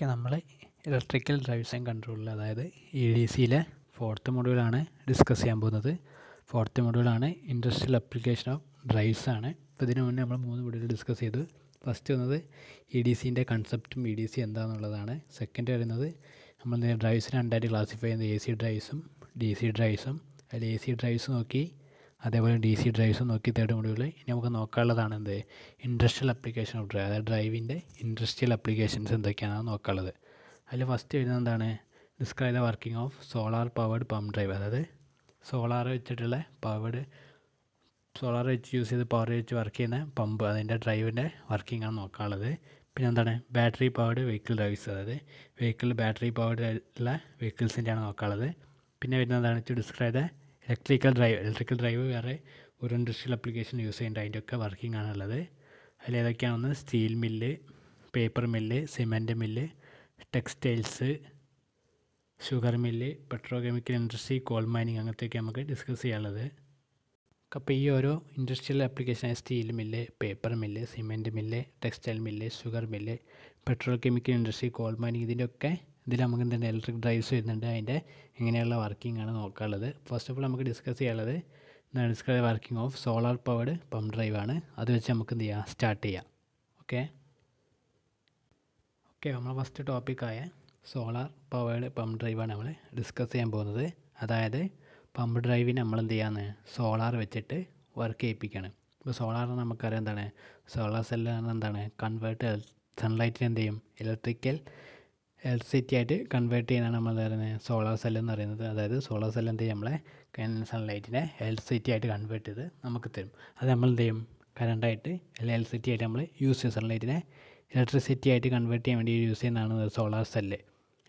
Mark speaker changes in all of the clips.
Speaker 1: ഒക്കെ നമ്മൾ electrical drives and കൺട്രോളിൽ അതായത് ഇ ഡി സിയിലെ ഫോർത്ത് മൊഡ്യൂളാണ് ഡിസ്കസ് ചെയ്യാൻ പോകുന്നത് ഫോർത്ത് മൊഡ്യൂളാണ് ഇൻഡസ്ട്രിയൽ അപ്ലിക്കേഷൻ ഓഫ് ഡ്രൈവ്സ് ആണ് അപ്പോൾ ഇതിനു മുന്നേ നമ്മൾ മൂന്ന് മൊഡ്യൂൾ ഡിസ്കസ് ചെയ്തു ഫസ്റ്റ് വന്നത് ഇ e ഡി സിൻ്റെ കൺസെപ്റ്റും ഇ e ഡി സി എന്താണെന്നുള്ളതാണ് സെക്കൻഡ് വരുന്നത് നമ്മൾ ഡ്രൈവ്സ് രണ്ടായിട്ട് ക്ലാസിഫൈ ചെയ്യുന്നത് എ സി ഡ്രൈവ്സും ഡി സി ഡ്രൈവ്സും അതിൽ എ സി ഡ്രൈവ്സ് നോക്കി അതേപോലെ ഡി സി ഡ്രൈവ്സും നോക്കി തേർഡ് മൊഡ്യൂളിൽ ഇനി നമുക്ക് നോക്കാനുള്ളതാണ് എന്ത് ഇൻഡസ്ട്രിയൽ അപ്ലിക്കേഷൻ ഓഫ് ഡ്രൈവ് അതായത് ഡ്രൈവിൻ്റെ ഇൻഡസ്ട്രിയൽ അപ്ലിക്കേഷൻസ് എന്തൊക്കെയാണ് നോക്കാനുള്ളത് അതിൽ ഫസ്റ്റ് എഴുതുന്നത് എന്താണ് describe the working of solar powered pump drive അതായത് സോളാർ വെച്ചിട്ടുള്ള പവേഡ് സോളാർ വെച്ച് യൂസ് ചെയ്ത് പവർ വെച്ച് വർക്ക് ചെയ്യുന്ന പമ്പ് അതിൻ്റെ ഡ്രൈവിൻ്റെ വർക്കിംഗ് ആണ് നോക്കാനുള്ളത് പിന്നെ എന്താണ് ബാറ്ററി പവേഡ് വെഹിക്കിൾ ഡ്രൈവ്സ് അതായത് വെഹിക്കിൾ ബാറ്ററി പവേഡ് ഉള്ള വെഹിക്കിൾസിൻ്റെയാണ് നോക്കാനുള്ളത് പിന്നെ വരുന്നതാണ് വെച്ചാൽ describe the electrical drive electrical drive വേറെ ഒരു ഇൻഡസ്ട്രിയൽ അപ്ലിക്കേഷൻ യൂസ് ചെയ്യുന്നുണ്ട് അതിൻ്റെയൊക്കെ വർക്കിംഗ് ആണുള്ളത് ഏതൊക്കെയാണെന്ന് steel mill paper mill cement mill textiles sugar mill petro chemical industry coal mining അങ്ങനത്തെയൊക്കെ നമുക്ക് ഡിസ്കസ് ചെയ്യാനുള്ളത് അപ്പോൾ ഈ ഓരോ ഇൻഡസ്ട്രിയൽ ആപ്ലിക്കേഷനായ steel mill paper mill cement mill textile mill sugar mill petro chemical industry coal mining ഇതിൻ്റെയൊക്കെ ഇതിൽ നമുക്ക് എന്തുണ്ട് ഇലക്ട്രിക് ഡ്രൈവ്സ് വരുന്നുണ്ട് അതിൻ്റെ എങ്ങനെയുള്ള വർക്കിംഗ് ആണ് നോക്കാനുള്ളത് ഫസ്റ്റ് ഓഫ് ഓൾ നമുക്ക് ഡിസ്കസ് ചെയ്യാനുള്ളത് discuss working of solar powered pump drive ആണ് അത് വെച്ച് നമുക്ക് എന്ത് ചെയ്യാം സ്റ്റാർട്ട് ചെയ്യാം ഓക്കെ ഓക്കെ നമ്മൾ ഫസ്റ്റ് ടോപ്പിക്കായ സോളാർ പവേഡ് പമ്പ് ഡ്രൈവാണ് നമ്മൾ ഡിസ്കസ് ചെയ്യാൻ പോകുന്നത് അതായത് പമ്പ് ഡ്രൈവിന് നമ്മൾ എന്ത് ചെയ്യാന്ന് സോളാർ വെച്ചിട്ട് വർക്ക് ചെയ്യിപ്പിക്കുകയാണ് ഇപ്പോൾ സോളാർ നമുക്കറിയാം എന്താണ് സോളാർ സെല്ലാണ് എന്താണ് കൺവേർട്ട് സൺലൈറ്റിന് എന്ത് ചെയ്യും ഇലക്ട്രിക്കൽ എൽ സി ടി ആയിട്ട് കൺവേർട്ട് ചെയ്യുന്നതാണ് നമ്മൾ പറയുന്നത് സോളാർ സെൽ എന്ന് പറയുന്നത് അതായത് സോളാർ സെൽ എന്ത് ചെയ്യും നമ്മളെ സൺലൈറ്റിനെ എൽ സി ടി ആയിട്ട് കൺവേർട്ട് ചെയ്ത് നമുക്ക് തരും അത് നമ്മൾ എന്ത് ചെയ്യും കറണ്ടായിട്ട് അല്ലെങ്കിൽ എൽ സി ടി ആയിട്ട് നമ്മൾ യൂസ് ചെയ്യും സൺലൈറ്റിനെ ഇലക്ട്രിസിറ്റി ആയിട്ട് കൺവേർട്ട് ചെയ്യാൻ വേണ്ടി യൂസ് ചെയ്യുന്നതാണ് സോളാർ സെല്ല്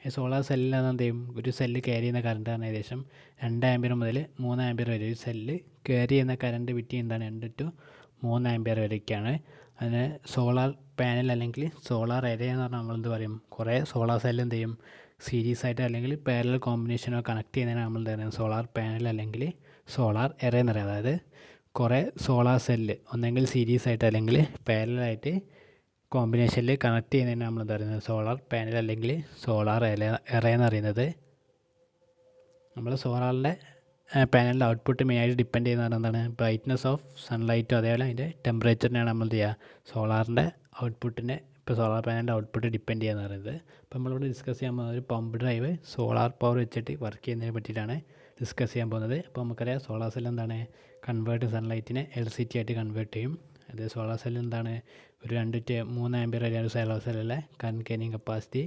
Speaker 1: ഈ സോളാർ സെല്ലിലാണ് എന്ത് ചെയ്യും ഒരു സെല്ല് കയറി ചെയ്യുന്ന കറണ്ടാണ് ഏകദേശം രണ്ട് ആമ്പിയർ മുതൽ മൂന്ന് ആമ്പിയർ വരെ ഒരു സെല്ല് കയറി ചെയ്യുന്ന കറണ്ട് വിറ്റി എന്താണ് രണ്ട് ടു മൂന്ന് ആമ്പിയർ വരെയൊക്കെയാണ് അതിന് സോളാർ പാനൽ അല്ലെങ്കിൽ സോളാർ എര എന്ന് പറഞ്ഞാൽ നമ്മളെന്ത് പറയും കുറേ സോളാർ സെല്ല് എന്ത് ചെയ്യും സീരീസ് ആയിട്ട് അല്ലെങ്കിൽ പാരലൽ കോമ്പിനേഷനോ കണക്ട് ചെയ്യുന്നതിനാണ് നമ്മൾ എന്ത് പറയുന്നത് സോളാർ പാനൽ അല്ലെങ്കിൽ സോളാർ എര എന്ന് പറയുന്നത് അതായത് കുറേ സോളാർ സെല്ല് ഒന്നെങ്കിൽ സീരീസ് ആയിട്ട് അല്ലെങ്കിൽ പാരലായിട്ട് കോമ്പിനേഷനിൽ കണക്ട് ചെയ്യുന്നതിനാണ് നമ്മൾ എന്താ പറയുന്നത് സോളാർ പാനൽ അല്ലെങ്കിൽ സോളാർ എല എറ എന്ന് പറയുന്നത് നമ്മൾ സോളാറിൻ്റെ പാനലിൻ്റെ ഔട്ട്പുട്ട് മെയിനായിട്ട് ഡിപ്പെൻഡ് ചെയ്യുന്ന എന്താണ് ബ്രൈറ്റ്നസ് ഓഫ് സൺലൈറ്റും അതേപോലെ അതിൻ്റെ ടെമ്പറേച്ചറിനെയാണ് നമ്മൾ ചെയ്യുക സോളാറിൻ്റെ ഔട്ട്പുട്ടിനെ ഇപ്പോൾ സോളാർ പാനലിൻ്റെ ഔട്ട്പുട്ട് ഡിപ്പെൻഡ് ചെയ്യാന്ന് പറയുന്നത് അപ്പോൾ നമ്മളിവിടെ ഡിസ്കസ് ചെയ്യാൻ പോകുന്നത് ഒരു പമ്പ് ഡ്രൈവ് സോളാർ പവർ വെച്ചിട്ട് വർക്ക് ചെയ്യുന്നതിനെ പറ്റിയിട്ടാണ് ഡിസ്കസ് ചെയ്യാൻ പോകുന്നത് അപ്പോൾ നമുക്കറിയാം സോളാർ സെൽ എന്താണ് കൺവേർട്ട് സൺലൈറ്റിനെ എൽ സി ടി ആയിട്ട് കൺവേർട്ട് ചെയ്യും അത് സോളാർ സെൽ എന്താണ് ഒരു രണ്ട് ടു മൂന്ന് ആമ്പിയർ വരെയാണ് സോളാർ സെല്ലിലെ കൺകേനിങ് കപ്പാസിറ്റി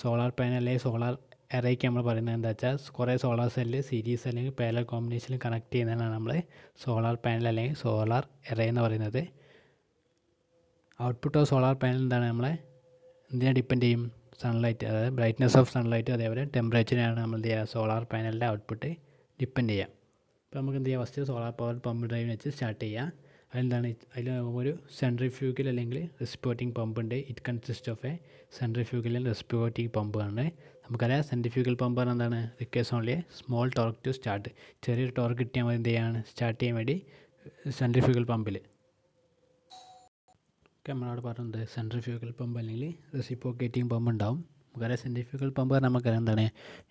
Speaker 1: സോളാർ പാനൽ അല്ലെങ്കിൽ സോളാർ എറയ്ക്ക് നമ്മൾ പറയുന്നത് എന്താ വെച്ചാൽ കുറേ സോളാർ സെല്ല് സീരീസ് അല്ലെങ്കിൽ പാരൽ കോമ്പിനേഷനിൽ കണക്ട് ചെയ്യുന്നതിനാണ് നമ്മൾ സോളാർ പാനൽ അല്ലെങ്കിൽ സോളാർ എറ എന്ന് പറയുന്നത് ഔട്ട്പുട്ട് ഓഫ് സോളാർ പാനൽ എന്താണ് നമ്മളെ എന്തിനെ ഡിപ്പെൻഡ് ചെയ്യും സൺലൈറ്റ് അതായത് ബ്രൈറ്റ്നെസ് ഓഫ് സൺലൈറ്റ് അതേപോലെ ടെമ്പറേച്ചറിനാണ് നമ്മൾ എന്ത് ചെയ്യുക സോളാർ പാനലിൻ്റെ ഔട്ട്പുട്ട് ഡിപ്പെൻഡ് ചെയ്യാം അപ്പോൾ നമുക്ക് എന്ത് ചെയ്യാം ഫസ്റ്റ് സോളാർ പവർ പമ്പ് ഡ്രൈവിന് വെച്ച് സ്റ്റാർട്ട് ചെയ്യുക അതിലെന്താണ് അതിൽ ഒരു സെൻട്രിഫ്യൂഗൽ അല്ലെങ്കിൽ റെസ്പോട്ടിംഗ് പമ്പ് ഉണ്ട് it consist of a centrifugal and pump ആണ് നമുക്കറിയാം സെൻട്രിഫ്യൂഗൽ പമ്പ് പറഞ്ഞാൽ എന്താണ് requires only small torque to start ചെറിയൊരു ടോർക്ക് കിട്ടിയാൽ മതി എന്ത് ചെയ്യാണ് സ്റ്റാർട്ട് ചെയ്യാൻ വേണ്ടി സെൻട്രിഫ്യൂഗൽ പമ്പിൽ ഒക്കെ നമ്മളവിടെ പറഞ്ഞത് സെൻട്രിഫ്യൂഗൽ പമ്പ് അല്ലെങ്കിൽ റെസിപ്പോക്കേറ്റിംഗ് പമ്പ് ഉണ്ടാവും നമുക്കറിയാം സെൻട്രിഫ്യൂഗൽ പമ്പ് പറഞ്ഞാൽ നമുക്കറിയാം എന്താണ്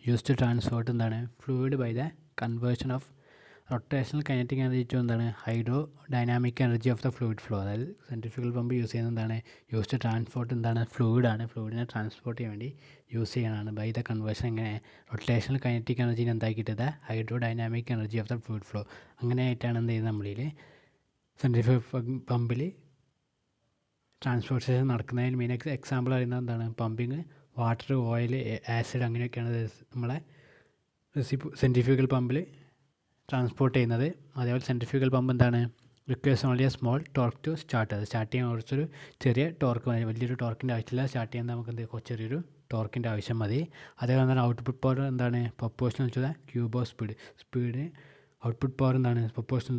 Speaker 1: യൂസ് ടു ട്രാൻസ്പോർട്ട് എന്താണ് fluid by the conversion of rotational kinetic energy to എന്താണ് hydro dynamic energy of the fluid flow അതായത് സെൻട്രിഫ്യൂഗൽ പമ്പ് യൂസ് ചെയ്യുന്നത് എന്താണ് യൂസ് ടു ട്രാൻസ്പോർട്ട് എന്താണ് ഫ്ലൂയിഡാണ് ഫ്ലൂയിഡിനെ ട്രാൻസ്പോർട്ട് ചെയ്യാൻ വേണ്ടി യൂസ് ചെയ്യണതാണ് ബൈ ദ കൺവേർഷൻ എങ്ങനെ റൊട്ടേഷണൽ കൈനറ്റിക് എനർജിനെ എന്താക്കിയിട്ട് the hydro dynamic energy of the fluid flow അങ്ങനെയായിട്ടാണ് എന്ത് ചെയ്യുന്നത് നമ്മളിൽ സെൻട്രിഫ്യൂഗൽ പമ്പിൽ ട്രാൻസ്പോർട്ടേഷൻ നടക്കുന്നതിന് മെയിൻ എക്സ് എക്സാമ്പിൾ അറിയുന്നത് എന്താണ് പമ്പിങ് വാട്ടർ ഓയിൽ ആസിഡ് അങ്ങനെയൊക്കെയാണ് നമ്മളെ സെൻറ്റിഫ്യൂഗൽ പമ്പിൽ ട്രാൻസ്പോർട്ട് ചെയ്യുന്നത് അതേപോലെ സെൻറ്റിഫ്യൂഗൽ പമ്പ് എന്താണ് requires only a small torque to start അത് സ്റ്റാർട്ട് ചെയ്യാൻ കുറച്ചൊരു ചെറിയ ടോർക്ക് മതി വലിയൊരു ടോർക്കിൻ്റെ ആവശ്യമില്ല സ്റ്റാർട്ട് ചെയ്യാൻ നമുക്ക് എന്ത് ചെറിയൊരു ടോർക്കിൻ്റെ ആവശ്യം മതി അതേപോലെ തന്നെ ഔട്ട്പുട്ട് പവർ എന്താണ് പ്രപ്പോർഷൻ എന്ന് വെച്ചാൽ ക്യൂബ് ഓഫ് സ്പീഡ് സ്പീഡിന് ഔട്ട്പുട്ട് പവർ എന്താണ് പ്രപ്പോർഷൻ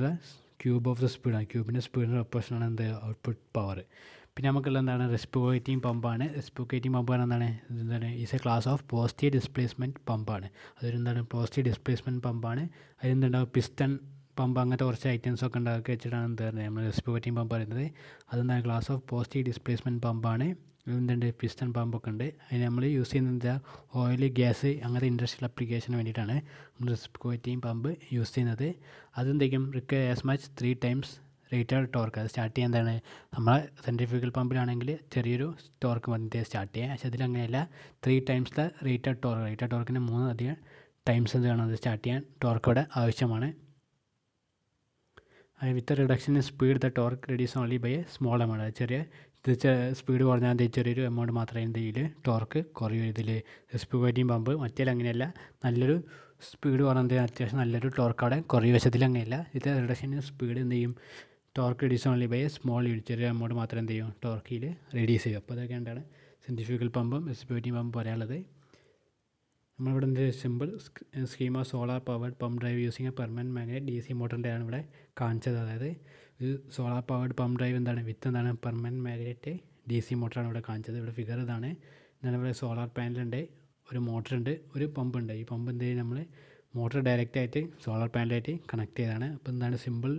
Speaker 1: ക്യൂബ് ഓഫ് ദ സ്പീഡാണ് ക്യൂബിൻ്റെ സ്പീഡിൻ്റെ പ്രപ്പോർഷനാണ് എന്ത് ഔട്ട്പുട്ട് പവർ പിന്നെ നമുക്കുള്ള എന്താണ് റെസ്പോക്കേറ്റിംഗ് പമ്പാണ് റെസ്പോക്കേറ്റിംഗ് പമ്പ് എന്താണ് എന്താണ് is a class of positive displacement പമ്പാണ് അതൊരു എന്താണ് പോസിറ്റീവ് ഡിസ്പ്ലേസ്മെൻറ്റ് പമ്പാണ് അതിലെന്തുണ്ടാവും പിസ്റ്റൺ പമ്പ് അങ്ങനത്തെ കുറച്ച് ഐറ്റംസ് ഒക്കെ ഉണ്ടാക്കി വെച്ചിട്ടാണ് എന്താ പറയുക നമ്മൾ റെസ്പോക്കേറ്റിംഗ് പമ്പ് പറയുന്നത് അതെന്താണ് ക്ലാസ് ഓഫ് പോസിറ്റീവ് ഡിസ്പ്ലേസ്മെൻറ്റ് പമ്പാണ് എന്തുണ്ട് പിസ്റ്റൺ പമ്പൊക്കെ ഉണ്ട് അതിന് നമ്മൾ യൂസ് ചെയ്യുന്നത് എന്താ ഓയിൽ ഗ്യാസ് അങ്ങനത്തെ ഇൻഡസ്ട്രിയൽ അപ്ലിക്കേഷന് വേണ്ടിയിട്ടാണ് നമ്മൾ റെസ്പിറേറ്റിംഗ് പമ്പ് യൂസ് ചെയ്യുന്നത് അതെന്തെങ്കിലും require as much three times rated torque അത് സ്റ്റാർട്ട് ചെയ്യാൻ എന്താണ് നമ്മളെ സെൻട്രിഫ്യൂഗൽ പമ്പിലാണെങ്കിൽ ചെറിയൊരു ടോർക്ക് മതി സ്റ്റാർട്ട് ചെയ്യാം പക്ഷേ അതിലങ്ങനെയല്ല three times the rated torque rated ടോർക്കിന് മൂന്ന് അധികം ടൈംസ് എന്ത് വേണം അത് സ്റ്റാർട്ട് ചെയ്യാൻ ടോർക്ക് ഇവിടെ ആവശ്യമാണ് അത് with reduction in speed the torque reduce only by a small amount ചെറിയ ഇത് സ്പീഡ് കുറഞ്ഞാൽ മതി ചെറിയൊരു എമൗണ്ട് മാത്രമേ എന്ത് ഇതിൽ ടോർക്ക് കുറയും ഇതിൽ വൈറ്റിംഗ് പമ്പ് മറ്റേ അങ്ങനെയല്ല നല്ലൊരു സ്പീഡ് കുറഞ്ഞത് അത്യാവശ്യം നല്ലൊരു ടോർക്ക് അവിടെ കുറയും വശത്തിൽ അങ്ങനെയല്ല ഇത് റിഡക്ഷൻ സ്പീഡ് എന്ത് ചെയ്യും torque reduce only by small unit ചെറിയ മാത്രം എന്ത് ചെയ്യും ടോർക്കിയിൽ റെഡ്യൂസ് ചെയ്യും അപ്പോൾ അതൊക്കെ എന്താണ് സെൻറ്റിഫിക്കൽ പമ്പും ടി പമ്പും പറയാനുള്ളത് നമ്മളിവിടെ എന്ത് simple scheme of solar powered pump drive using a permanent magnet D C മോട്ടറിൻ്റെ ആണ് ഇവിടെ കാണിച്ചത് അതായത് ഒരു സോളാർ പവേർഡ് പമ്പ് ഡ്രൈവ് എന്താണ് വിത്ത് എന്താണ് പെർമനൻറ്റ് മാഗ്നറ്റ് ഡി സി മോട്ടറാണ് ഇവിടെ കാണിച്ചത് ഇവിടെ ഫിഗർ ഇതാണ് എന്താണ് ഇവിടെ സോളാർ പാനലുണ്ട് ഒരു മോട്ടറുണ്ട് ഒരു പമ്പ് ഉണ്ട് ഈ പമ്പ് എന്ത് ചെയ്യും നമ്മൾ മോട്ടർ ഡയറക്റ്റായിട്ട് സോളാർ പാനലായിട്ട് കണക്ട് ചെയ്താണ് അപ്പോൾ എന്താണ് സിമ്പിൾ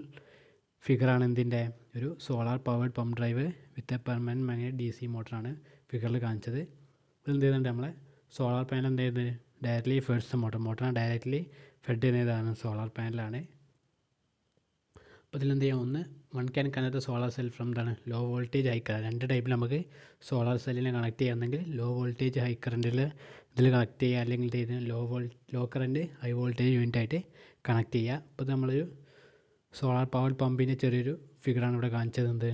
Speaker 1: ഫിഗറാണ് എന്തിൻ്റെ ഒരു solar powered pump drive with a permanent magnet D C മോട്ടറാണ് ഫിഗറിൽ കാണിച്ചത് ഇത് എന്ത് ചെയ്യുന്നുണ്ട് നമ്മളെ സോളാർ പാനൽ എന്ത് ചെയ്യുന്നത് ഡയറക്റ്റ്ലി ഫേഴ്സ് മോട്ടർ മോട്ടറാണ് ഡയറക്റ്റ്ലി ഫെഡ് ചെയ്യുന്നതാണ് സോളാർ പാനലാണ് അപ്പോൾ ഇതിലെന്ത് ചെയ്യാം ഒന്ന് one can connect solar cell from എന്താണ് ലോ വോൾട്ടേജ് ഹൈക്കർ രണ്ട് ടൈപ്പിൽ നമുക്ക് സോളാർ സെല്ലിനെ കണക്ട് ചെയ്യാമെങ്കിൽ ലോ വോൾട്ടേജ് ഹൈ കറൻറ്റിൽ ഇതിൽ കണക്ട് ചെയ്യുക അല്ലെങ്കിൽ ലോ വോൾ ലോ കറൻറ്റ് ഹൈ വോൾട്ടേജ് യൂണിറ്റായിട്ട് കണക്ട് ചെയ്യുക അപ്പോൾ നമ്മളൊരു സോളാർ പവർഡ് പമ്പിൻ്റെ ചെറിയൊരു ഫിഗറാണ് ഇവിടെ കാണിച്ചത് എന്ത്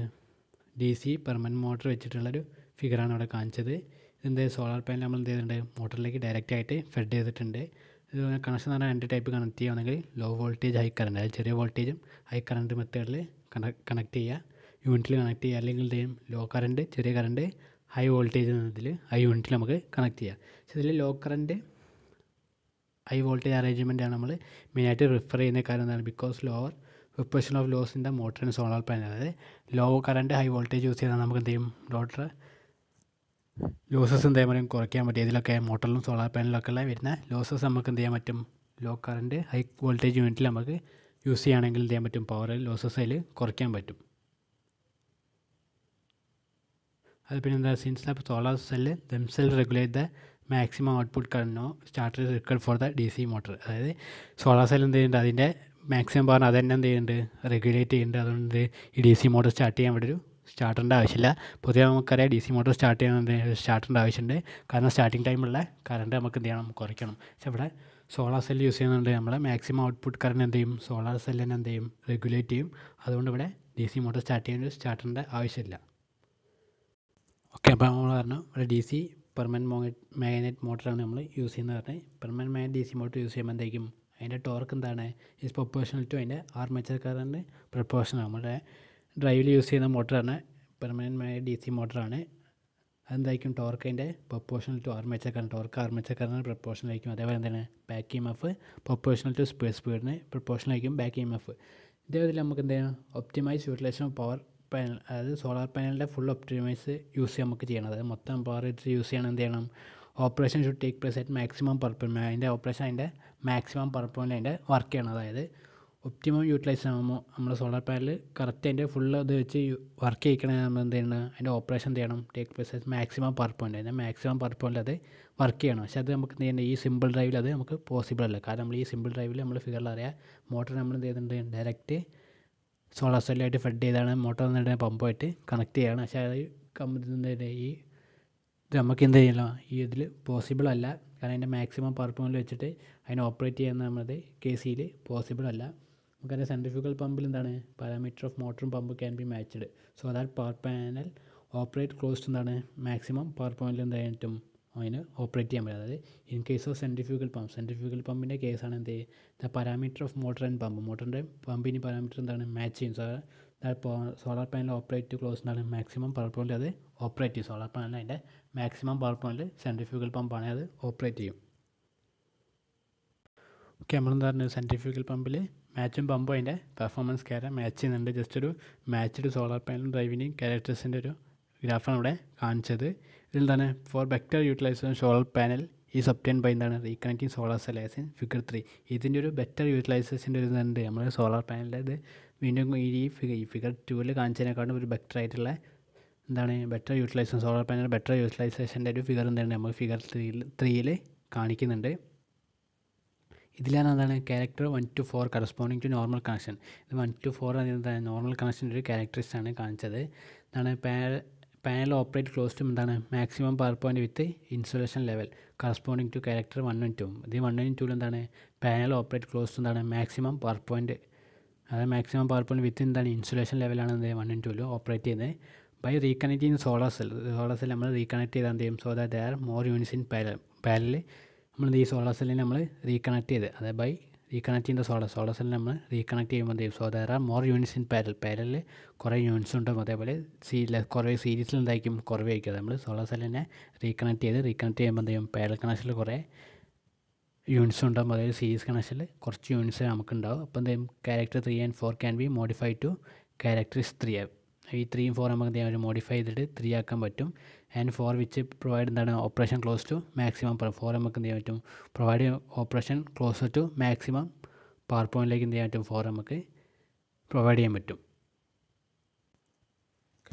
Speaker 1: ഡി സി പെർമനൻറ്റ് മോട്ടർ വെച്ചിട്ടുള്ളൊരു ഫിഗറാണ് ഇവിടെ കാണിച്ചത് ഇതെന്ത് സോളാർ പാനൽ നമ്മൾ എന്ത് ചെയ്തിട്ടുണ്ട് മോട്ടറിലേക്ക് ഡയറക്റ്റ് ആയിട്ട് ഫെഡ് ചെയ്തിട്ടുണ്ട് കണക്ഷൻ എന്ന് പറഞ്ഞാൽ രണ്ട് ടൈപ്പ് കണക്ട് ചെയ്യുകയാണെങ്കിൽ ലോ വോൾട്ടേജ് ഹൈ കറണ്ട് അതായത് ചെറിയ വോൾട്ടേജും ഹൈ കറണ്ട് മെത്തേഡിൽ കണക്ട് ചെയ്യുക യൂണിറ്റിൽ കണക്ട് ചെയ്യുക അല്ലെങ്കിൽ എന്ത് ചെയ്യും ലോ കറണ്ട് ചെറിയ കറണ്ട് ഹൈ വോൾട്ടേജ് എന്നതിൽ ഹൈ യൂണിറ്റിൽ നമുക്ക് കണക്ട് ചെയ്യാം പക്ഷേ ഇതിൽ ലോ കറണ്ട് ഹൈ വോൾട്ടേജ് അറേഞ്ച്മെൻറ്റാണ് നമ്മൾ മെയിനായിട്ട് റിഫർ ചെയ്യുന്ന കാര്യം എന്താണ് ബിക്കോസ് ലോവർ വെപ്പേഴ്സൺ of loss in the motor and solar panel അതായത് low current high voltage use ചെയ്താൽ നമുക്ക് എന്ത് ലോട്ടർ ലോസസ് എന്തായാലും കുറയ്ക്കാൻ പറ്റും ഇതിലൊക്കെ മോട്ടറിലും സോളാർ പാനലിലൊക്കെ ഉള്ള വരുന്ന ലോസസ് നമുക്ക് എന്ത് ചെയ്യാൻ പറ്റും ലോ കറണ്ട് ഹൈ വോൾട്ടേജ് യൂണിറ്റിൽ നമുക്ക് യൂസ് ചെയ്യുകയാണെങ്കിൽ എന്ത് ചെയ്യാൻ പറ്റും പവർ ലോസസ് അതിൽ കുറയ്ക്കാൻ പറ്റും അത് പിന്നെ എന്താ since the solar cell regulate the maximum output current no starter circuit for the D C motor അതായത് സോളാർ സെൽ എന്ത് ചെയ്യുന്നുണ്ട് അതിൻ്റെ മാക്സിമം പറഞ്ഞാൽ അതന്നെ എന്ത് ചെയ്യുന്നുണ്ട് റെഗുലേറ്റ് ചെയ്യുന്നുണ്ട് അതുകൊണ്ട് ഈ ഡി സി മോട്ടർ സ്റ്റാർട്ട് ചെയ്യാൻ വേണ്ടി ഒരു സ്റ്റാർട്ടറിൻ്റെ ആവശ്യമില്ല പൊതുവെ നമുക്കറിയാം ഡി സി മോട്ടോർ സ്റ്റാർട്ട് ചെയ്യണമെങ്കിൽ സ്റ്റാർട്ടറിൻ്റെ ആവശ്യമുണ്ട് കാരണം സ്റ്റാർട്ടിങ് ടൈമുള്ള കറണ്ട് നമുക്ക് എന്ത് ചെയ്യണം കുറയ്ക്കണം പക്ഷേ ഇവിടെ സോളാർ സെല്ല് യൂസ് ചെയ്യുന്നുണ്ട് നമ്മൾ മാക്സിമം ഔട്ട്പുട്ട് കറണ്ട് എന്ത് ചെയ്യും സോളാർ സെല്ലിനെ എന്ത് ചെയ്യും റെഗുലേറ്റ് ചെയ്യും അതുകൊണ്ട് ഇവിടെ ഡി സി മോട്ടോർ സ്റ്റാർട്ട് ചെയ്യാൻ ഒരു സ്റ്റാർട്ടറിൻ്റെ ആവശ്യമില്ല ഓക്കെ അപ്പോൾ നമ്മൾ പറഞ്ഞു ഇവിടെ ഡി സി പെർമനൻറ്റ് മാഗ്നറ്റ് മോട്ടറാണ് നമ്മൾ യൂസ് ചെയ്യുന്നത് പറഞ്ഞത് permanent magnet D C motor use ചെയ്യുമ്പോൾ എന്തായിരിക്കും അതിൻ്റെ ടോർക്ക് എന്താണ് ഇസ് പ്രൊപ്പോർഷണൽ ടു അതിൻ്റെ ആർമേച്ചർ കറണ്ട് പ്രൊപ്പോർഷണൽ നമ്മുടെ ഡ്രൈവിൽ യൂസ് ചെയ്യുന്ന മോട്ടറാണ് പെർമനൻ്റായ ഡി സി മോട്ടറാണ് അതെന്തായിരിക്കും ടോർക്ക് അതിൻ്റെ proportional to armature current torque armature current proportional ആയിരിക്കും അതേപോലെ എന്താണ് back E M F proportional to speed സ്പീഡിന് പ്രൊപ്പോർഷണൽ ആയിരിക്കും ബാക്ക് ഇ എം എഫ് ഇതേപോലെ നമുക്ക് എന്ത് optimise utilisation of power panel അതായത് സോളാർ പാനലിൻ്റെ ഫുൾ ഒപ്റ്റിമൈസ് യൂസ് ചെയ്യാൻ നമുക്ക് ചെയ്യണം അതായത് മൊത്തം പവർ യൂസ് ചെയ്യണം എന്ത് ചെയ്യണം operation should take place at maximum purpose അതിൻ്റെ ഓപ്പറേഷൻ അതിൻ്റെ മാക്സിമം പർപ്പസിൽ അതിൻ്റെ വർക്ക് ചെയ്യണം അതായത് ഒപ്റ്റിമം യൂട്ടിലൈസ് ആകുമ്പോൾ നമ്മുടെ സോളാർ പാനൽ കറക്റ്റ് അതിൻ്റെ ഫുൾ ഇത് വെച്ച് വർക്ക് ചെയ്യിക്കണേ നമ്മൾ എന്ത് ചെയ്യണം അതിൻ്റെ ഓപ്പറേഷൻ ചെയ്യണം ടേക്ക് പ്ലേസ് അറ്റ് മാക്സിമം പർപ്പസിൽ അതിൻ്റെ മാക്സിമം പർപ്പസിൽ അത് വർക്ക് ചെയ്യണം പക്ഷേ അത് നമുക്ക് എന്ത് ചെയ്യേണ്ടത് ഈ സിമ്പിൾ ഡ്രൈവിൽ അത് നമുക്ക് പോസിബിൾ അല്ല കാരണം നമ്മൾ ഈ സിമ്പിൾ ഡ്രൈവിൽ നമ്മൾ ഫിഗറിൽ അറിയാം മോട്ടർ നമ്മൾ എന്ത് ചെയ്യുന്നുണ്ട് ഡയറക്റ്റ് സോളാർ സെല്ലായിട്ട് ഫെഡ് ചെയ്താണ് മോട്ടോർ എന്നിട്ട് പമ്പുമായിട്ട് കണക്ട് ചെയ്യുകയാണ് പക്ഷേ അത് ഈ ഇത് നമുക്ക് എന്ത് ചെയ്യണം ഈ ഇതിൽ പോസിബിൾ അല്ല കാരണം അതിൻ്റെ മാക്സിമം പെർഫോമൻസ് വെച്ചിട്ട് അതിനെ ഓപ്പറേറ്റ് ചെയ്യുന്ന നമ്മുടെ സിയിൽ പോസിബിൾ അല്ല നമുക്കതിൻ്റെ സെൻട്രിഫ്യൂഗൽ പമ്പിൽ എന്താണ് പാരാമീറ്റർ ഓഫ് മോട്ടറും pump can be matched so that power panel operate closed എന്താണ് മാക്സിമം പവർ പോയിൻറ്റിൽ എന്ത് അതിന് ഓപ്പറേറ്റ് ചെയ്യാൻ പറ്റും അതായത് in case of centrifugal pump centrifugal പമ്പിൻ്റെ കേസാണ് എന്ത് the parameter of motor and pump മോട്ടറിൻ്റെ പമ്പിന് പാരാമീറ്റർ എന്താണ് മാച്ച് ചെയ്യും സോളാർ പാനൽ ഓപ്പറേറ്റ് ക്ലോസ് എന്താണ് മാക്സിമം പവർ പോയിൻ്റ് അത് ഓപ്പറേറ്റ് ചെയ്യും സോളാർ പാനൽ അതിൻ്റെ മാക്സിമം പവർ പോയിൻ്റ് സെൻട്രിഫ്യൂഗൽ പമ്പാണ് അത് ഓപ്പറേറ്റ് ചെയ്യും ഓക്കെ എന്താ പറഞ്ഞു സെൻട്രിഫ്യൂഗൽ പമ്പിൽ മാച്ചും പമ്പും അതിൻ്റെ പെർഫോമൻസ് കയറാൻ മാച്ച് ചെയ്യുന്നുണ്ട് ജസ്റ്റ് ഒരു മാച്ച്ഡ് സോളാർ പാനലും ഡ്രൈവിൻ്റെയും ക്യാരക്ടേഴ്സിൻ്റെ ഒരു ഗ്രാഫാണ് ഇവിടെ കാണിച്ചത് ഇതിൽ തന്നെ for better utilisation solar panel is obtain by എന്താണ് reconnecting solar cells in figure three ഇതിൻ്റെ ഒരു ബെറ്റർ യൂട്ടിലൈസേഷൻ്റെ ഒരു ഇതുണ്ട് നമ്മൾ സോളാർ പാനലിൻ്റെ ഇത് വീണ്ടും ഈ ഫിഗർ ഈ ഫിഗർ ടൂവിൽ കാണിച്ചതിനെക്കാളും ഒരു ബെറ്റർ ആയിട്ടുള്ള എന്താണ് better utilisation solar panel better യൂട്ടിലൈസേഷൻ്റെ ഒരു ഫിഗർ എന്താണ് നമ്മൾ ഫിഗർ ത്രീ ത്രീയിൽ കാണിക്കുന്നുണ്ട് ഇതിലാണ് എന്താണ് character one two four corresponding to normal connection ഇത് വൺ ടു ഫോർ നോർമൽ കണക്ഷൻ്റെ ഒരു ക്യാരക്ടറിസ്റ്റാണ് ആണ് കാണിച്ചത് എന്താണ് panel panel operate close to എന്താണ് maximum power point with insulation level corresponding to character one and two ഇത് വൺ ആൻഡ് ടൂൽ എന്താണ് പാനൽ ഓപ്പറേറ്റ് ക്ലോസ് ടു എന്താണ് മാക്സിമം പവർ പോയിൻ്റ് അതായത് മാക്സിമം പവർ പോയിൻ്റ് വിത്ത് എന്താണ് ഇൻസുലേഷൻ ലെവലാണ് എന്ത് one and ടൂവിൽ ഓപ്പറേറ്റ് ചെയ്യുന്നത് ബൈ റീകണക്ട് ചെയ്യുന്ന സോളാർ സെൽ സോളാർ സെൽ നമ്മൾ റീകണക്ട് ചെയ്താൽ എന്ത് ചെയ്യും so that there more units in parallel പാരലിൽ നമ്മൾ ഈ സോളാർ സെല്ലിനെ നമ്മൾ റീകണക്ട് ചെയ്ത് അതായത് ബൈ റീകണക്ട് ചെയ്യുന്ന സോളർ സോളർ സെല്ലിൽ നമ്മൾ റീകണക്ട് ചെയ്യുമ്പോൾ എന്ത് so there more units in parallel പാരലിൽ കുറേ യൂണിറ്റ്സ് ഉണ്ടാകും അതേപോലെ സീരിയൽ കുറേ സീരീസിൽ എന്തായിരിക്കും ആയിരിക്കും നമ്മൾ സോളർ സെല്ലിനെ റീകണക്ട് ചെയ്ത് റീകണക്ട് ചെയ്യുമ്പോൾ എന്ത് പാരൽ കണക്ഷനിൽ കുറേ യൂണിറ്റ്സ് ഉണ്ടാകും അതായത് സീരീസ് കണക്ഷനിൽ കുറച്ച് യൂണിറ്റ്സ് നമുക്കുണ്ടാവും അപ്പോൾ എന്ത് character three and four can be modify to character three ആവും ഈ ത്രീയും ഫോറും നമുക്ക് എന്ത് ചെയ്യാൻ പറ്റും മോഡിഫൈ ചെയ്തിട്ട് ത്രീ ആക്കാൻ പറ്റും ആൻഡ് ഫോർ വിച്ച് പ്രൊവൈഡ് എന്താണ് operation close to maximum four നമുക്ക് എന്ത് ചെയ്യാൻ പറ്റും provide operation close to maximum power പോയിൻറ്റിലേക്ക് എന്ത് ചെയ്യാൻ പറ്റും ഫോർ നമുക്ക് പ്രൊവൈഡ് ചെയ്യാൻ പറ്റും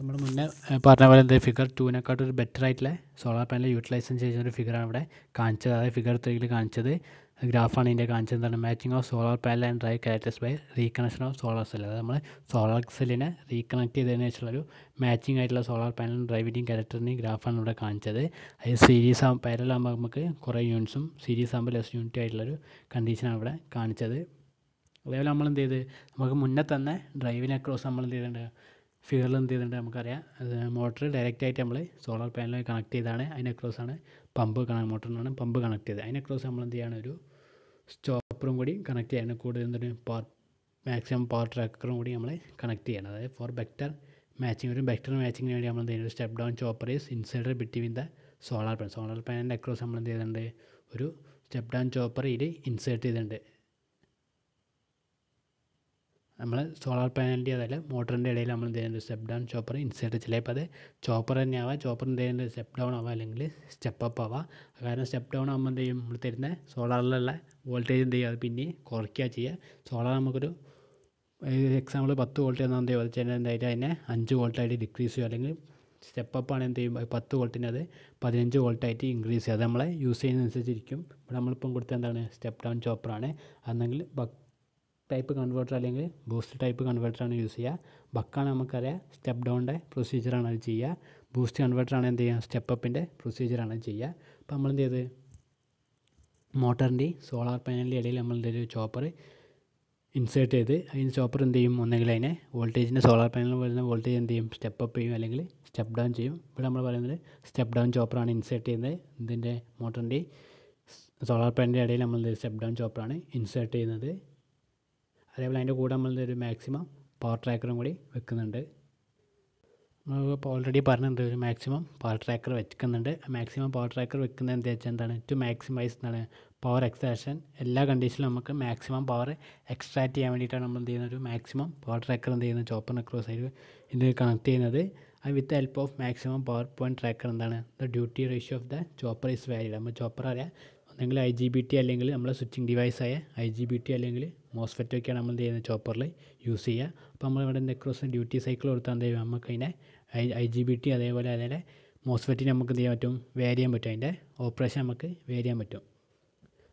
Speaker 1: നമ്മൾ മുന്നേ പറഞ്ഞ പോലെ എന്താ ഫിഗർ ടൂവിനെക്കാട്ടും ഒരു ബെറ്റർ ആയിട്ടുള്ള സോളാർ പാനൽ യൂട്ടിലൈസേഷൻ ചെയ്യുന്ന ഒരു ഫിഗറാണ് ഇവിടെ കാണിച്ചത് അതായത് ഫിഗർ ത്രീയിൽ കാണിച്ചത് ഗ്രാഫാണ് ഇതിൻ്റെ കാണിച്ചത് എന്താണ് matching of solar panel and dry characters by reconnection of solar cell അതായത് നമ്മൾ സോളാർ സെല്ലിനെ റീകണക്ട് ചെയ്തതിന് ഒരു മാച്ചിങ് ആയിട്ടുള്ള സോളാർ പാനലും ഡ്രൈവിൻ്റെയും ക്യാരക്ടറിൻ്റെയും ഗ്രാഫാണ് ഇവിടെ കാണിച്ചത് അത് സീരീസ് ആ ആകുമ്പോൾ നമുക്ക് കുറേ യൂണിറ്റ്സും സീരീസ് ആകുമ്പോൾ ലെസ് യൂണിറ്റ് ആയിട്ടുള്ളൊരു കണ്ടീഷനാണ് ഇവിടെ കാണിച്ചത് അതേപോലെ നമ്മൾ എന്ത് ചെയ്ത് നമുക്ക് മുന്നേ തന്നെ ഡ്രൈവിനെ അക്രോസ് നമ്മൾ എന്ത് ചെയ്തിട്ടുണ്ട് ഫിഗറിൽ എന്ത് ചെയ്തിട്ടുണ്ട് നമുക്കറിയാം മോട്ടർ ഡയറക്റ്റായിട്ട് നമ്മൾ സോളാർ പാനലിൽ കണക്ട് ചെയ്താണ് അതിന് അക്രോസാണ് പമ്പ് മോട്ടറിനാണ് പമ്പ് കണക്ട് ചെയ്ത് അതിന് അക്രോസ് നമ്മൾ എന്ത് ചെയ്യുകയാണ് ഒരു സ്റ്റോപ്പറും കൂടി കണക്ട് ചെയ്യാണ് കൂടുതൽ എന്തൊരു പവർ മാക്സിമം പവർ ട്രാക്കറും കൂടി നമ്മൾ കണക്ട് ചെയ്യണം അതായത് ഫോർ ബെറ്റർ മാച്ചിങ് ഒരു ബെറ്റർ മാച്ചിങ്ങിന് വേണ്ടി നമ്മൾ എന്ത് ചെയ്യുന്നത് step down chopper is insider between the solar pan solar പാനിൻ്റെ അക്രോസ് നമ്മൾ എന്ത് ചെയ്തിട്ടുണ്ട് ഒരു സ്റ്റെപ്പ് ഡൗൺ ചോപ്പർ ഇതിൽ ഇൻസേർട്ട് ചെയ്തിട്ടുണ്ട് നമ്മൾ സോളാർ പാനലിൻ്റെ അതല്ല മോട്ടറിൻ്റെ ഇടയിൽ നമ്മൾ എന്ത് ചെയ്യുന്നത് സ്റ്റെപ്പ് ഡൗൺ ചോപ്പർ ഇൻസേർട്ട് ചിലപ്പോൾ അത് ചോപ്പർ തന്നെ ആവാം ചോപ്പർ എന്ത് ചെയ്യുന്നത് സ്റ്റെപ്പ് ഡൗൺ ആവാം അല്ലെങ്കിൽ സ്റ്റെപ്പ് അപ്പ് ആവാം കാരണം സ്റ്റെപ്പ് ഡൗൺ ആകുമ്പോൾ എന്ത് ചെയ്യും നമ്മൾ തരുന്ന സോളാറിലുള്ള വോൾട്ടേജ് എന്ത് ചെയ്യുക അത് പിന്നെ കുറയ്ക്കുക ചെയ്യുക സോളാർ നമുക്കൊരു എക്സാമ്പിൾ പത്ത് വോൾട്ട് എന്നാൽ എന്ത് ചെയ്യുക അത് ചെയ്യുന്നത് അതിനെ അഞ്ച് വോൾട്ടായിട്ട് ഡിക്രീസ് ചെയ്യുക അല്ലെങ്കിൽ സ്റ്റെപ്പ് അപ്പ് ആണ് എന്ത് ചെയ്യും പത്ത് വോൾട്ടിൻ്റെ അത് പതിനഞ്ച് വോൾട്ടായിട്ട് ഇൻക്രീസ് ചെയ്യുക അത് നമ്മളെ യൂസ് ചെയ്യുന്നതനുസരിച്ചിരിക്കും ഇവിടെ നമ്മളിപ്പം കൊടുത്ത എന്താണ് സ്റ്റെപ്പ് ഡൗൺ ചോപ്പറാണ് അന്നെങ്കിൽ ടൈപ്പ് കൺവേർട്ടർ അല്ലെങ്കിൽ ബൂസ്റ്റ് ടൈപ്പ് കൺവേർട്ടറാണ് യൂസ് ചെയ്യുക ബക്കാണ് നമുക്കറിയാം സ്റ്റെപ്പ് ഡൗണിൻ്റെ പ്രൊസീജിയറാണ് അത് ചെയ്യുക ബൂസ്റ്റ് കൺവേർട്ടറാണ് എന്ത് ചെയ്യുക സ്റ്റെപ്പ് അപ്പിൻ്റെ പ്രൊസീജിയറാണ് ചെയ്യുക അപ്പോൾ നമ്മൾ എന്ത് ചെയ്ത് മോട്ടറിൻ്റെ സോളാർ പാനലിൻ്റെ ഇടയിൽ നമ്മൾ എന്തെങ്കിലും ഒരു ചോപ്പർ ഇൻസേർട്ട് ചെയ്ത് അതിന് ചോപ്പർ എന്ത് ചെയ്യും ഒന്നെങ്കിൽ അതിനെ വോൾട്ടേജിൻ്റെ സോളാർ പാനലിൽ വരുന്ന വോൾട്ടേജ് എന്ത് ചെയ്യും സ്റ്റെപ്പ് അപ്പ് ചെയ്യും അല്ലെങ്കിൽ സ്റ്റെപ്പ് ഡൗൺ ചെയ്യും ഇവിടെ നമ്മൾ പറയുന്നത് സ്റ്റെപ്പ് ഡൗൺ ചോപ്പറാണ് ഇൻസേർട്ട് ചെയ്യുന്നത് ഇതിൻ്റെ മോട്ടറിൻ്റെ സോളാർ പാനലിൻ്റെ ഇടയിൽ നമ്മൾ സ്റ്റെപ്പ് ഡൗൺ ചോപ്പറാണ് ഇൻസേർട്ട് ചെയ്യുന്നത് അതേപോലെ അതിൻ്റെ കൂടെ നമ്മൾ ഒരു മാക്സിമം പവർ ട്രാക്കറും കൂടി വെക്കുന്നുണ്ട് ഇപ്പോൾ ഓൾറെഡി പറഞ്ഞിട്ടുണ്ട് ഒരു മാക്സിമം പവർ ട്രാക്കർ വെക്കുന്നുണ്ട് മാക്സിമം പവർ ട്രാക്കർ വെക്കുന്നത് എന്താ വെച്ചാൽ എന്താണ് ടു മാക്സിമൈസ് എന്താണ് പവർ എക്സ്ട്രാക്ഷൻ എല്ലാ കണ്ടീഷനിലും നമുക്ക് മാക്സിമം പവർ എക്സ്ട്രാക്ട് ചെയ്യാൻ വേണ്ടിയിട്ടാണ് നമ്മൾ എന്ത് ചെയ്യുന്നത് ഒരു മാക്സിമം പവർ ട്രാക്കർ എന്ത് ചെയ്യുന്നത് ചോപ്പർ ക്രോസ് ആയിട്ട് ഇത് കണക്ട് ചെയ്യുന്നത് അത് with help of maximum power point tracker എന്താണ് the duty ratio of the chopper is valid നമ്മൾ ചോപ്പർ അറിയാം അല്ലെങ്കിൽ ഐ ജി ബി ടി അല്ലെങ്കിൽ നമ്മളെ സ്വിച്ചിങ് ഡിവൈസായ ഐ ജി ബി ടി അല്ലെങ്കിൽ ഒക്കെയാണ് നമ്മൾ എന്ത് ചെയ്യുന്നത് ചോപ്പറിൽ യൂസ് ചെയ്യുക അപ്പോൾ നമ്മളിവിടെ നെക്രോസിന് ഡ്യൂട്ടി സൈക്കിൾ കൊടുത്താൽ എന്ത് ചെയ്യും നമുക്ക് അതിനെ I I G B T അതേപോലെ അതിൻ്റെ മോസ്ഫെറ്റിന് നമുക്ക് ചെയ്യാൻ പറ്റും വേരി ചെയ്യാൻ പറ്റും അതിൻ്റെ ഓപ്പറേഷൻ നമുക്ക് വേരി ചെയ്യാൻ പറ്റും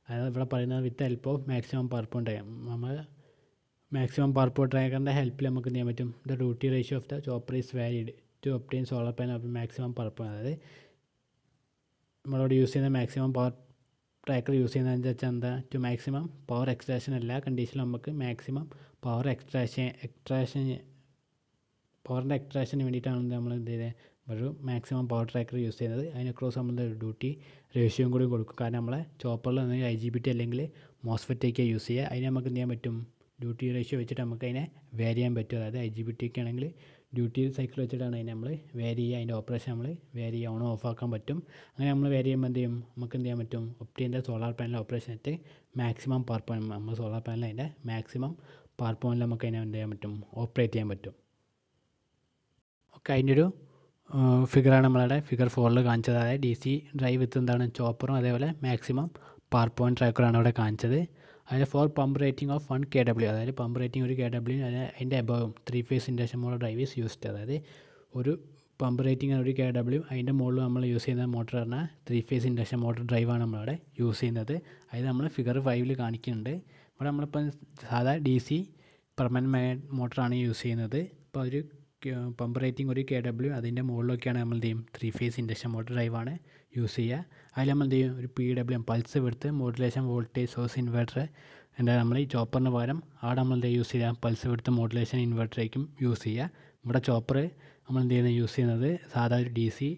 Speaker 1: അതായത് ഇവിടെ പറയുന്നത് with help of maximum power ഉണ്ടാകും നമ്മൾ മാക്സിമം പവർ പോയിൻ്റ് ട്രാക്കറിൻ്റെ ഹെൽപ്പിൽ നമുക്ക് ചെയ്യാൻ പറ്റും the duty ratio of the chopper is valid to obtain solar panel maximum point അതായത് നമ്മളോട് യൂസ് ചെയ്യുന്ന മാക്സിമം പവർ ട്രാക്കർ യൂസ് ചെയ്യുന്നതെന്ന് വെച്ചാൽ എന്താ ടു മാക്സിമം പവർ എക്സ്ട്രാക്ഷൻ എല്ലാ കണ്ടീഷനിലും നമുക്ക് മാക്സിമം പവർ എക്സ്ട്രാക്ഷൻ എക്സ്ട്രാക്ഷൻ പവറിൻ്റെ എക്സ്ട്രാക്ഷന് വേണ്ടിയിട്ടാണ് നമ്മൾ എന്ത് ചെയ്തത് ഒരു മാക്സിമം പവർ ട്രാക്കർ യൂസ് ചെയ്യുന്നത് അതിന് ക്രോസ് നമ്മൾ ഡ്യൂട്ടി റേഷ്യോയും കൂടി കൊടുക്കും കാരണം നമ്മളെ ചോപ്പറിൽ നിന്ന് ഐ ജി ബി ടി അല്ലെങ്കിൽ മോസ്ഫെറ്റൊക്കെ യൂസ് ചെയ്യുക അതിന് നമുക്ക് എന്ത് ചെയ്യാൻ പറ്റും ഡ്യൂട്ടി റേഷ്യോ വെച്ചിട്ട് നമുക്ക് അതിനെ വേരി ചെയ്യാൻ പറ്റും അതായത് ഐ ജി ബി ടി ഒക്കെ ആണെങ്കിൽ ഡ്യൂട്ടി സൈക്കിൾ വെച്ചിട്ടാണ് അതിനെ നമ്മൾ വേരി ചെയ്യുക അതിൻ്റെ ഓപ്പറേഷൻ നമ്മൾ വേരി ചെയ്യുക ഓണോ ഓഫ് ആക്കാൻ പറ്റും അങ്ങനെ നമ്മൾ വേരി ചെയ്യുമ്പോൾ എന്ത് ചെയ്യും നമുക്ക് എന്ത് ചെയ്യാൻ പറ്റും ഒപ്റ്റീൻ്റെ സോളാർ പാനൽ ഓപ്പറേഷൻ ആയിട്ട് മാക്സിമം പവർ പോയിൻ്റ് നമ്മൾ സോളാർ പാനൽ അതിൻ്റെ മാക്സിമം പവർ പോയിൻ്റിൽ നമുക്ക് അതിനെ എന്ത് ചെയ്യാൻ പറ്റും ഓപ്പറേറ്റ് ചെയ്യാൻ പറ്റും ഓക്കെ അതിൻ്റെ ഒരു ഫിഗറാണ് നമ്മളുടെ ഫിഗർ ഫോറിൽ കാണിച്ചത് അതായത് ഡി സി ഡ്രൈവ് വിത്ത് എന്താണ് ചോപ്പറും അതേപോലെ മാക്സിമം പവർ പോയിൻ്റ് ട്രാക്കറാണ് അവിടെ കാണിച്ചത് അതിന് for pump rating of one K W അതായത് പമ്പ് റേറ്റിംഗ് ഒരു കെ ഡബ്ല്യു അതിൻ്റെ എബവും three phase induction motor drive is used അതായത് ഒരു പമ്പ് റേറ്റിംഗ് ഒരു കെ ഡബ്ല്യു അതിൻ്റെ മുകളിൽ നമ്മൾ യൂസ് ചെയ്യുന്ന മോട്ടർ പറഞ്ഞാൽ ത്രീ ഫേസ് ഇൻഡക്ഷൻ മോട്ടർ ഡ്രൈവാണ് നമ്മളവിടെ യൂസ് ചെയ്യുന്നത് അത് നമ്മൾ ഫിഗർ ഫൈവിൽ കാണിക്കുന്നുണ്ട് ഇവിടെ നമ്മളിപ്പം സാധാ ഡി സി പെർമനൻറ്റ് മോട്ടറാണ് യൂസ് ചെയ്യുന്നത് ഇപ്പോൾ ഒരു പമ്പ് റേറ്റിംഗ് ഒരു കെ ഡബ്ല്യു അതിൻ്റെ മുകളിലൊക്കെയാണ് നമ്മൾ ചെയ്യും ത്രീ ഫേസ് ഇൻഡക്ഷൻ മോട്ടർ ഡ്രൈവാണ് യൂസ് ചെയ്യുക അതിൽ നമ്മൾ എന്ത് ചെയ്യും ഒരു P W M pulse width modulation voltage source inverter എന്താ നമ്മൾ ഈ ചോപ്പറിന് പകരം അവിടെ നമ്മൾ എന്താ യൂസ് ചെയ്യുക പൾസ് എടുത്ത് മോഡുലേഷൻ ഇൻവെർട്ടറേക്കും യൂസ് ചെയ്യുക ഇവിടെ ചോപ്പർ നമ്മൾ എന്ത് ചെയ്യുന്നത് യൂസ് ചെയ്യുന്നത് സാധാ ഒരു ഡി സി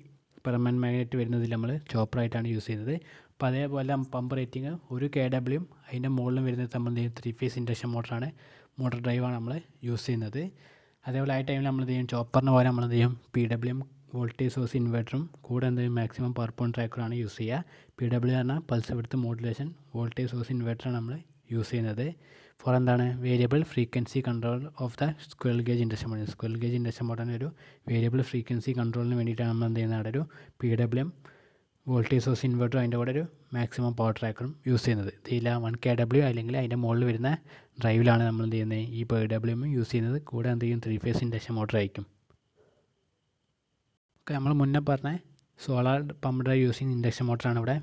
Speaker 1: പെർമനൻറ്റ് മാഗ്നറ്റ് വരുന്നതിൽ നമ്മൾ ചോപ്പറായിട്ടാണ് യൂസ് ചെയ്യുന്നത് അപ്പോൾ അതേപോലെ പമ്പ് റേറ്റിംഗ് ഒരു കെ ഡബ്ല്യൂം അതിൻ്റെ മുകളിലും വരുന്നത് നമ്മൾ എന്ത് ചെയ്യും ത്രീ ഫേസ് ഇൻഡക്ഷൻ മോട്ടറാണ് മോട്ടർ ഡ്രൈവാണ് നമ്മൾ യൂസ് ചെയ്യുന്നത് അതേപോലെ ആ ടൈമിൽ നമ്മൾ എന്ത് ചെയ്യും ചോപ്പറിന് പോലെ നമ്മൾ എന്ത് ചെയ്യും P W M voltage source ഇൻവെർട്ടറും കൂടെ എന്തെങ്കിലും മാക്സിമം പവർ പോയിൻറ്റ് ട്രാക്കറാണ് യൂസ് ചെയ്യുക പി ഡബ്ല്യു പറഞ്ഞാൽ pulse width modulation voltage source ഇൻവെർട്ടറാണ് നമ്മൾ യൂസ് ചെയ്യുന്നത് ഫോർ എന്താണ് variable frequency control of the squirrel cage induction model squirrel cage induction മോട്ടറിൻ്റെ ഒരു വേരിയബിൾ ഫ്രീക്വൻസി കൺട്രോളിന് വേണ്ടിയിട്ടാണ് നമ്മൾ എന്ത് ചെയ്യുന്നത് അവിടെ ഒരു P W M voltage source ഇൻവെർട്ടറും അതിൻ്റെ കൂടെ ഒരു മാക്സിമം പവർ ട്രാക്കറും യൂസ് ചെയ്യുന്നത് ഇതില്ല വൺ കെ ഡബ്ല്യു അല്ലെങ്കിൽ അതിൻ്റെ മുകളിൽ വരുന്ന ഡ്രൈവിലാണ് നമ്മൾ എന്ത് ചെയ്യുന്നത് ഈ പി ഡബ്ല്യു എം യൂസ് ചെയ്യുന്നത് കൂടെ എന്ത് ചെയ്യും ത്രീ ഫേസ് ഇൻഡക്ഷൻ മോട്ടർ ആയിരിക്കും ഓക്കെ നമ്മൾ മുന്നേ പറഞ്ഞ solar pump drive using induction മോട്ടറാണ് ഇവിടെ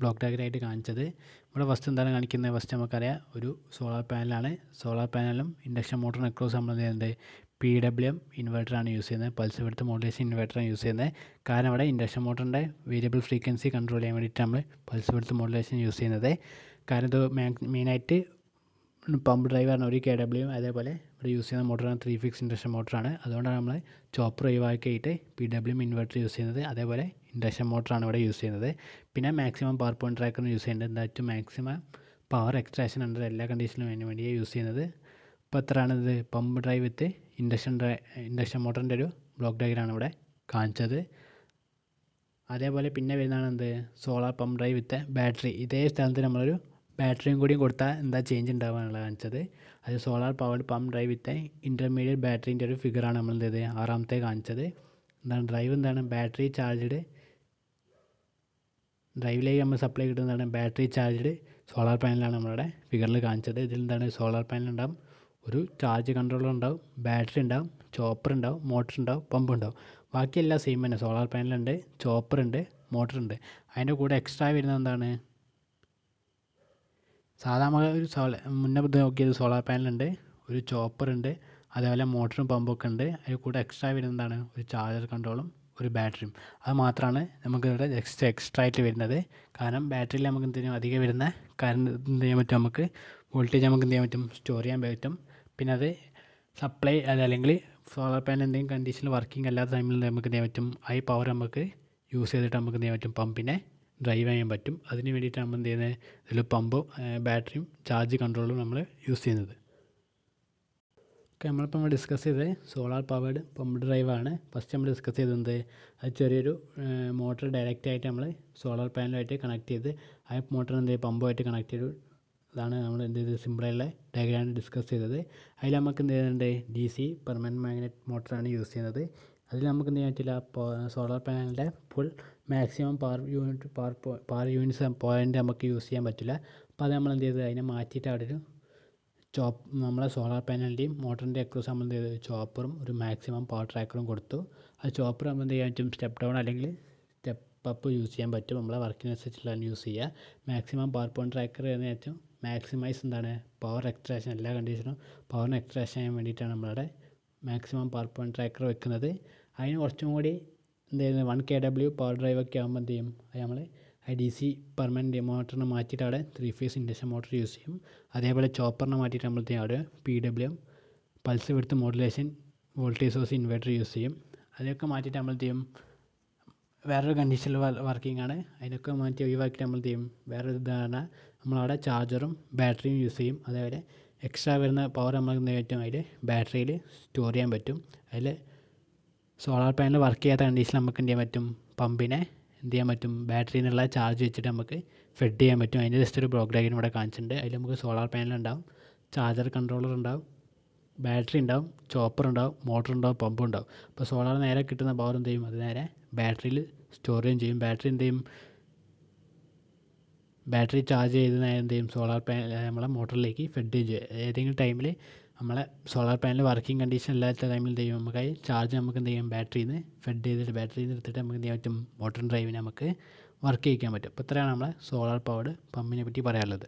Speaker 1: ബ്ലോക്ക് ഡയഗ്രായിട്ട് കാണിച്ചത് ഇവിടെ ഫസ്റ്റ് എന്താണ് കാണിക്കുന്നത് ഫസ്റ്റ് നമുക്കറിയാം ഒരു സോളാർ പാനലാണ് സോളാർ പാനലും ഇൻഡക്ഷൻ മോട്ടറും അക്രോസ് നമ്മൾ എന്ത് ചെയ്യുന്നത് പി ഡബ്ല്യു എം ഇൻവെർട്ടറാണ് യൂസ് ചെയ്യുന്നത് പൾസ് എടുത്ത് മോഡുലേഷൻ ഇൻവെർട്ടറാണ് യൂസ് ചെയ്യുന്നത് കാരണം അവിടെ ഇൻഡക്ഷൻ മോട്ടറിൻ്റെ വേരിയബിൾ ഫ്രീക്വൻസി കൺട്രോൾ ചെയ്യാൻ വേണ്ടിയിട്ട് നമ്മൾ പൾസ് എടുത്ത് മോഡുലേഷൻ യൂസ് ചെയ്യുന്നത് കാരണം ഇത് മെയിനായിട്ട് പമ്പ് ഡ്രൈവറിന് ഒരു കെ ഡബ്ല്യു അതേപോലെ ഇവിടെ യൂസ് ചെയ്യുന്ന മോട്ടറാണ് ത്രീ ഫിക്സ് ഇൻഡക്ഷൻ മോട്ടറാണ് അതുകൊണ്ടാണ് നമ്മൾ ചോപ്പർ ഒഴിവാക്കിയിട്ട് പി ഡബ്ല്യു ഇൻവെർട്ടർ യൂസ് ചെയ്യുന്നത് അതേപോലെ ഇൻഡക്ഷൻ മോട്ടറാണ് ഇവിടെ യൂസ് ചെയ്യുന്നത് പിന്നെ മാക്സിമം പവർ പോയിൻറ്റ് ട്രാക്കറിന് യൂസ് ചെയ്യേണ്ടത് എന്താ മാക്സിമം പവർ എക്സ്ട്രാക്ഷൻ അണ്ടർ എല്ലാ കണ്ടീഷനിലും അതിന് വേണ്ടിയാണ് യൂസ് ചെയ്യുന്നത് ഇപ്പോൾ എത്രയാണിത് pump drive with induction dry induction മോട്ടറിൻ്റെ ഒരു ബ്ലോക്ക് ഡയഗ്രാണ് ഇവിടെ കാണിച്ചത് അതേപോലെ പിന്നെ വരുന്നതാണ് എന്ത് solar pump drive with battery ഇതേ സ്ഥലത്ത് നമ്മളൊരു ബാറ്ററിയും കൂടിയും കൊടുത്താൽ എന്താ ചേഞ്ച് ഉണ്ടാവാനുള്ള കാണിച്ചത് അത് solar powered pump drive with intermediate ബാറ്ററിൻ്റെ ഒരു ഫിഗറാണ് നമ്മൾ എന്ത് ആറാമത്തെ കാണിച്ചത് എന്താണ് ഡ്രൈവ് എന്താണ് ബാറ്ററി ചാർജ്ഡ് ഡ്രൈവിലേക്ക് നമ്മൾ സപ്ലൈ കിട്ടുന്നതാണ് ബാറ്ററി ചാർജ്ഡ് സോളാർ പാനലാണ് നമ്മളുടെ ഫിഗറിൽ കാണിച്ചത് ഇതിൽ എന്താണ് സോളാർ പാനൽ ഉണ്ടാവും ഒരു ചാർജ് കൺട്രോളർ ഉണ്ടാവും ബാറ്ററി ഉണ്ടാവും ചോപ്പർ ഉണ്ടാവും മോട്ടർ ഉണ്ടാവും പമ്പ് ഉണ്ടാവും ബാക്കിയെല്ലാം സെയിം തന്നെ സോളാർ പാനലുണ്ട് ചോപ്പർ ഉണ്ട് മോട്ടർ ഉണ്ട് അതിൻ്റെ കൂടെ എക്സ്ട്രാ വരുന്നത് എന്താണ് സാധാരണ ഒരു സോളാർ മുന്നേ നോക്കിയ ഒരു സോളാർ പാനലുണ്ട് ഒരു ഉണ്ട് അതേപോലെ മോട്ടറും പമ്പൊക്കെ ഉണ്ട് അതിൽ കൂടെ എക്സ്ട്രാ വരുന്നതാണ് ഒരു ചാർജർ കൺട്രോളും ഒരു ബാറ്ററിയും അത് മാത്രമാണ് നമുക്കിവിടെ എക്സ്ട്രാ എക്സ്ട്രാ ആയിട്ട് വരുന്നത് കാരണം ബാറ്ററിയിൽ നമുക്ക് എന്തെങ്കിലും അധികം വരുന്ന കറണ്ട് എന്ത് ചെയ്യാൻ പറ്റും നമുക്ക് വോൾട്ടേജ് നമുക്ക് എന്ത് ചെയ്യാൻ പറ്റും സ്റ്റോർ ചെയ്യാൻ പറ്റും പിന്നെ അത് സപ്ലൈ അല്ലെങ്കിൽ സോളാർ പാനൽ എന്തെങ്കിലും കണ്ടീഷനിൽ വർക്കിംഗ് അല്ലാത്ത ടൈമിൽ നമുക്ക് എന്ത് ചെയ്യാൻ പറ്റും ഐ പവർ നമുക്ക് യൂസ് ചെയ്തിട്ട് നമുക്ക് എന്ത് ചെയ്യാൻ പറ്റും പമ്പിനെ ഡ്രൈവ് ചെയ്യാൻ പറ്റും അതിന് വേണ്ടിയിട്ടാണ് നമ്മൾ എന്ത് ചെയ്യുന്നത് ഇതിൽ പമ്പും ബാറ്ററിയും ചാർജ് കൺട്രോളും നമ്മൾ യൂസ് ചെയ്യുന്നത് ഓക്കെ നമ്മളിപ്പോൾ നമ്മൾ ഡിസ്കസ് ചെയ്തത് സോളാർ പവേഡ് പമ്പ് ഡ്രൈവാണ് ഫസ്റ്റ് നമ്മൾ ഡിസ്കസ് ചെയ്തത് അത് ചെറിയൊരു മോട്ടർ ഡയറക്റ്റ് ആയിട്ട് നമ്മൾ സോളാർ പാനലുമായിട്ട് കണക്ട് ചെയ്ത് ആ മോട്ടറിന് എന്ത് പമ്പുമായിട്ട് കണക്ട് ചെയ്തു അതാണ് നമ്മൾ എന്ത് ചെയ്തത് സിമ്പിളായുള്ള ഡയഗ്രാമാണ് ഡിസ്കസ് ചെയ്തത് അതിൽ നമുക്ക് എന്ത് ചെയ്യുന്നുണ്ട് ഡി സി പെർമനൻറ്റ് മാഗ്നറ്റ് മോട്ടറാണ് യൂസ് ചെയ്യുന്നത് അതിൽ നമുക്ക് എന്ത് ചെയ്യാൻ പറ്റില്ല സോളാർ പാനലിൻ്റെ full maximum power unit power power units point നമുക്ക് യൂസ് ചെയ്യാൻ പറ്റില്ല അപ്പോൾ അത് നമ്മൾ എന്ത് ചെയ്തത് അതിനെ മാറ്റിയിട്ട് അവിടെ ഒരു ചോപ്പ് നമ്മളെ സോളാർ പാനലിൻ്റെയും മോട്ടറിൻ്റെ അക്രോസ് നമ്മൾ എന്ത് ചെയ്തു ചോപ്പറും ഒരു മാക്സിമം പവർ ട്രാക്കറും കൊടുത്തു ആ ചോപ്പർ നമ്മൾ എന്ത് ചെയ്യാൻ പറ്റും സ്റ്റെപ്പ് ഡൗൺ അല്ലെങ്കിൽ സ്റ്റെപ്പ് അപ്പ് യൂസ് ചെയ്യാൻ പറ്റും നമ്മളെ വർക്കിനനുസരിച്ചുള്ളതാണ് യൂസ് ചെയ്യുക മാക്സിമം പവർ പോയിൻ്റ് ട്രാക്കർ എന്ന് വെച്ചാൽ മാക്സിമൈസ് എന്താണ് പവർ എക്സ്ട്രാക്ഷൻ എല്ലാ കണ്ടീഷനും പവറിന് എക്സ്ട്രാക്ഷൻ ചെയ്യാൻ വേണ്ടിയിട്ടാണ് നമ്മളുടെ മാക്സിമം പവർ പോയിൻ്റ് ട്രാക്കർ വെക്കുന്നത് അതിന് കുറച്ചും കൂടി എന്തായിരുന്നു one K W power drive ഒക്കെ ആകുമ്പോൾ എന്ത് ചെയ്യും അത് നമ്മൾ ഐ ഡി സി പെർമനൻറ്റ് മോട്ടറിനെ മാറ്റിയിട്ട് അവിടെ three phase induction motor use ചെയ്യും അതേപോലെ ചോപ്പറിനെ മാറ്റിയിട്ട് നമ്മൾ അവിടെ P W pulse width modulation voltage source inverter use ചെയ്യും അതൊക്കെ മാറ്റിയിട്ട് നമ്മൾ ചെയ്യും വേറൊരു കണ്ടീഷനിൽ വർക്കിംഗ് ആണ് അതിനൊക്കെ മാറ്റി ഒഴിവാക്കിയിട്ട് നമ്മൾ ചെയ്യും വേറൊരു ഇതാണ് നമ്മളവിടെ ചാർജറും ബാറ്ററിയും യൂസ് ചെയ്യും അതേപോലെ എക്സ്ട്രാ വരുന്ന പവർ നമ്മൾ പറ്റും അതിൽ ബാറ്ററിയിൽ സ്റ്റോർ ചെയ്യാൻ പറ്റും അതിൽ സോളാർ പാനൽ വർക്ക് ചെയ്യാത്ത കണ്ടീഷനിൽ നമുക്ക് എന്ത് ചെയ്യാൻ പറ്റും പമ്പിനെ എന്ത് ചെയ്യാൻ പറ്റും ബാറ്ററിയിൽ നിന്നുള്ള ചാർജ് വെച്ചിട്ട് നമുക്ക് ഫെഡ് ചെയ്യാൻ പറ്റും അതിൻ്റെ ജസ്റ്റ് ഒരു ബ്ലോക്ക് ഡയഗ്രം ഇവിടെ കാണിച്ചിട്ടുണ്ട് അതിൽ നമുക്ക് സോളാർ പാനൽ ഉണ്ടാവും ചാർജർ കൺട്രോളർ ഉണ്ടാവും ബാറ്ററി ഉണ്ടാവും ചോപ്പർ ഉണ്ടാവും മോട്ടർ ഉണ്ടാവും പമ്പ് ഉണ്ടാവും അപ്പോൾ സോളാർ നേരെ കിട്ടുന്ന പവർ എന്ത് ചെയ്യും അത് നേരെ ബാറ്ററിയിൽ സ്റ്റോർ ചെയ്യും ചെയ്യും ബാറ്ററി എന്ത് ചെയ്യും ബാറ്ററി ചാർജ് ചെയ്ത് നേരം എന്ത് ചെയ്യും സോളാർ പാനൽ നമ്മളെ മോട്ടറിലേക്ക് ഫെഡ് ചെയ്യും ഏതെങ്കിലും ടൈമിൽ നമ്മളെ സോളാർ പാനൽ വർക്കിംഗ് കണ്ടീഷൻ ഇല്ലാത്ത ടൈമിൽ എന്ത് ചെയ്യും നമുക്കായി ചാർജ് നമുക്ക് എന്ത് ചെയ്യാം ബാറ്ററിയിൽ നിന്ന് ഫെഡ് ചെയ്തിട്ട് ബാറ്ററിയിൽ നിന്ന് എടുത്തിട്ട് നമുക്ക് എന്ത് ചെയ്യാൻ പറ്റും മോട്ടർ ഡ്രൈവിന് നമുക്ക് വർക്ക് ചെയ്യിക്കാൻ പറ്റും അപ്പോൾ ഇത്രയാണ് നമ്മളെ സോളാർ പവർഡ് പമ്പിനെ പറ്റി പറയാനുള്ളത്